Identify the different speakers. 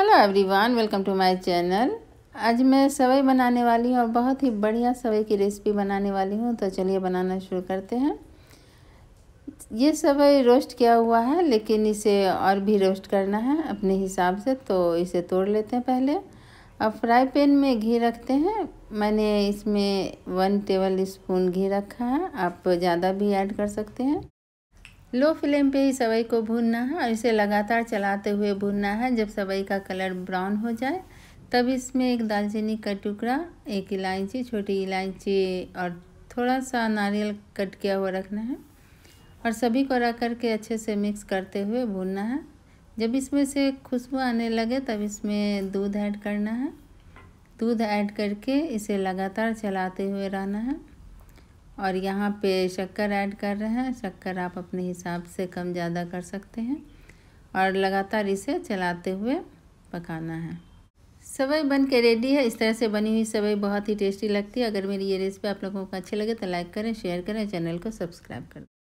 Speaker 1: hello everyone welcome to my channel आज मैं सवई बनाने वाली हूँ और बहुत ही बढ़िया सवई की रेसिपी बनाने वाली हूँ तो चलिए बनाना शुरू करते हैं ये सवई रोस्ट किया हुआ है लेकिन इसे और भी रोस्ट करना है अपने हिसाब से तो इसे तोड़ लेते हैं पहले अब फ्राई पैन में घी रखते हैं मैंने इसमें वन टेबल स्पून घी रखा है आप ज़्यादा भी ऐड कर सकते हैं लो फ्लेम पे ही सवई को भूनना है और इसे लगातार चलाते हुए भूनना है जब सवई का कलर ब्राउन हो जाए तब इसमें एक दालचीनी का टुकड़ा एक इलायची छोटी इलायची और थोड़ा सा नारियल कट किया हुआ रखना है और सभी को रख करके अच्छे से मिक्स करते हुए भूनना है जब इसमें से खुशबू आने लगे तब इसमें दूध ऐड करना है दूध ऐड करके इसे लगातार चलाते हुए रहना है और यहाँ पे शक्कर ऐड कर रहे हैं शक्कर आप अपने हिसाब से कम ज़्यादा कर सकते हैं और लगातार इसे चलाते हुए पकाना है सवई बन के रेडी है इस तरह से बनी हुई सवई बहुत ही टेस्टी लगती है अगर मेरी ये रेसिपी आप लोगों को अच्छी लगे तो लाइक करें शेयर करें चैनल को सब्सक्राइब करें